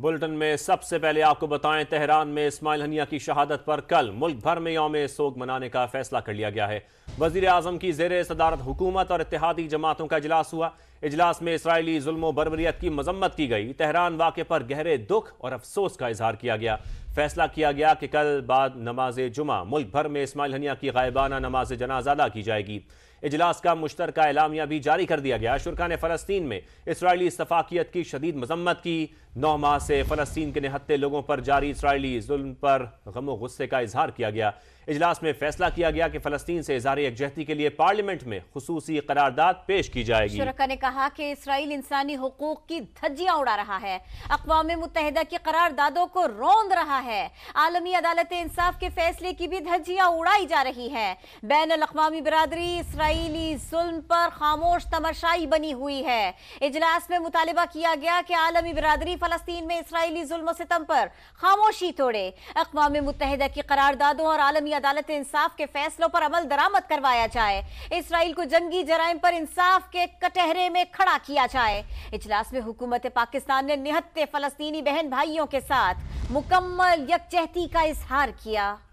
bulletin में सबसे पहले आपको बताएं तेहरान में इस्माइल हनिया की शहादत पर कल मुल्क भर में योम सोग मनाने का फैसला कर लिया गया है वजीर अजम की जेर सदारत हुकूमत और इतिहादी जमातों का इजलास हुआ इजलास में इसराइली जुल्म बरबरीत की मजम्मत की गई तेहरान वाक़े पर गहरे दुख और अफसोस का इजहार किया गया फैसला किया गया कि कल बाद नमाज जुमा मुल्क भर में इस्माइल हनिया की गायबाना नमाज जनाजादा अदा की जाएगी इजलास का मुश्तर एलामिया भी जारी कर दिया गया शुरा ने फलस्तीन में इसराइली सफाकियत की शदीद मजम्मत की नौ माह से फलस्तीन के निहत्ते लोगों पर जारी इसराइली जुल्म पर गमो गुस्से का इजहार किया गया इजलास में फैसला किया गया कि फलस्तीन से इजहार यकजहती के लिए पार्लियामेंट में खसूसी करारदाद पेश की जाएगी शुरका ने कहा कि इसराइल इंसानी हकूक की धज्जियां उड़ा रहा है अकवा मुतहदा की करारदादों को रोंद रहा है आलमी अदालत इंसाफ के फैसले की भी धज्जियां उड़ाई जा रही है बैन अवी बरदरी इसराइली जुल्म पर खामोश तमाशाई बनी हुई है इजलास में मुतालबा किया गया कि आलमी बरदरी फलस्तीन में इसराइली जुल्म सितम पर खामोशी तोड़े अकवा मुतहदा की करारदादों और आलमी अदालत इंसाफ के फैसलों पर अमल दरामद करवाया जाए इसराइल को जंगी जराइम पर इंसाफ के कटहरे में खड़ा किया जाए इजलास में हुकूमत पाकिस्तान ने निहत्ते फलस्तीनी बहन भाइयों के साथ मुकम्मल यकचहती का इजहार किया